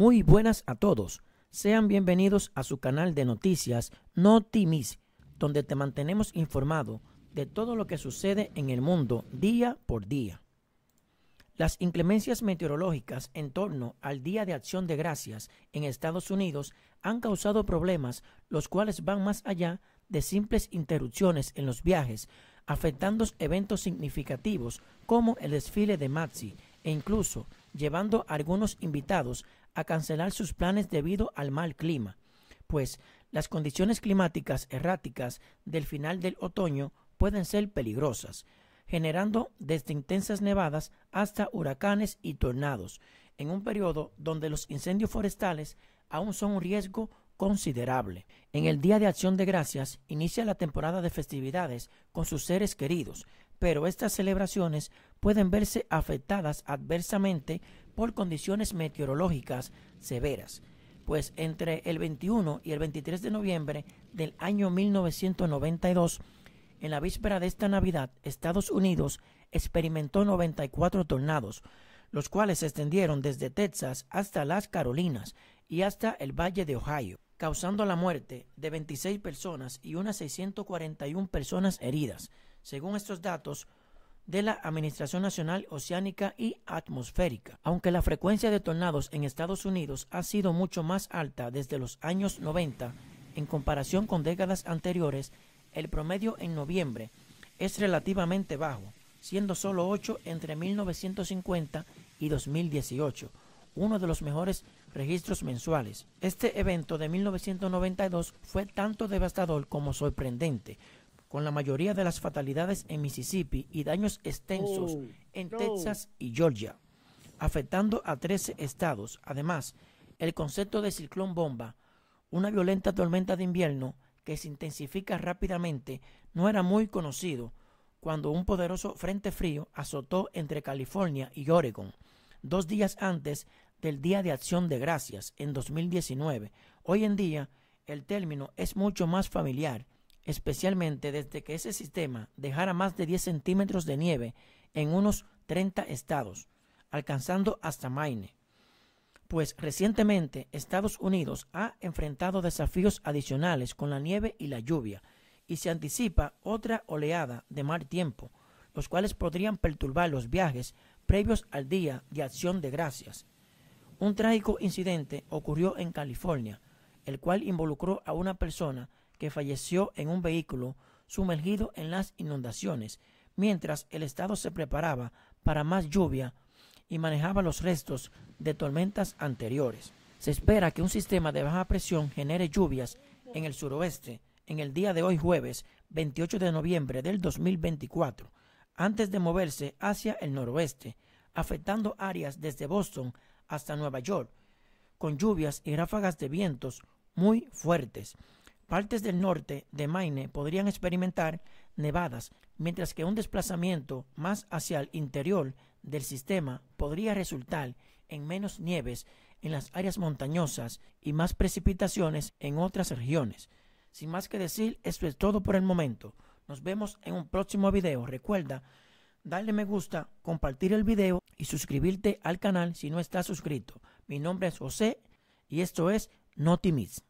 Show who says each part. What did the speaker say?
Speaker 1: Muy buenas a todos. Sean bienvenidos a su canal de noticias Notimis, donde te mantenemos informado de todo lo que sucede en el mundo día por día. Las inclemencias meteorológicas en torno al Día de Acción de Gracias en Estados Unidos han causado problemas los cuales van más allá de simples interrupciones en los viajes, afectando eventos significativos como el desfile de Maxi e incluso llevando a algunos invitados a cancelar sus planes debido al mal clima, pues las condiciones climáticas erráticas del final del otoño pueden ser peligrosas, generando desde intensas nevadas hasta huracanes y tornados, en un periodo donde los incendios forestales aún son un riesgo considerable. En el Día de Acción de Gracias inicia la temporada de festividades con sus seres queridos, pero estas celebraciones pueden verse afectadas adversamente por condiciones meteorológicas severas, pues entre el 21 y el 23 de noviembre del año 1992, en la víspera de esta Navidad, Estados Unidos experimentó 94 tornados, los cuales se extendieron desde Texas hasta las Carolinas y hasta el Valle de Ohio causando la muerte de 26 personas y unas 641 personas heridas, según estos datos de la Administración Nacional Oceánica y Atmosférica. Aunque la frecuencia de tornados en Estados Unidos ha sido mucho más alta desde los años 90 en comparación con décadas anteriores, el promedio en noviembre es relativamente bajo, siendo solo 8 entre 1950 y 2018 uno de los mejores registros mensuales. Este evento de 1992 fue tanto devastador como sorprendente, con la mayoría de las fatalidades en Mississippi y daños extensos en Texas y Georgia, afectando a 13 estados. Además, el concepto de ciclón bomba, una violenta tormenta de invierno que se intensifica rápidamente, no era muy conocido cuando un poderoso frente frío azotó entre California y Oregon dos días antes del Día de Acción de Gracias en 2019. Hoy en día, el término es mucho más familiar, especialmente desde que ese sistema dejara más de 10 centímetros de nieve en unos 30 estados, alcanzando hasta Maine. Pues recientemente Estados Unidos ha enfrentado desafíos adicionales con la nieve y la lluvia, y se anticipa otra oleada de mal tiempo, los cuales podrían perturbar los viajes previos al Día de Acción de Gracias. Un trágico incidente ocurrió en California, el cual involucró a una persona que falleció en un vehículo sumergido en las inundaciones, mientras el Estado se preparaba para más lluvia y manejaba los restos de tormentas anteriores. Se espera que un sistema de baja presión genere lluvias en el suroeste en el día de hoy jueves 28 de noviembre del 2024 antes de moverse hacia el noroeste, afectando áreas desde Boston hasta Nueva York, con lluvias y ráfagas de vientos muy fuertes. Partes del norte de Maine podrían experimentar nevadas, mientras que un desplazamiento más hacia el interior del sistema podría resultar en menos nieves en las áreas montañosas y más precipitaciones en otras regiones. Sin más que decir, esto es todo por el momento. Nos vemos en un próximo video. Recuerda darle me gusta, compartir el video y suscribirte al canal si no estás suscrito. Mi nombre es José y esto es Notimiz.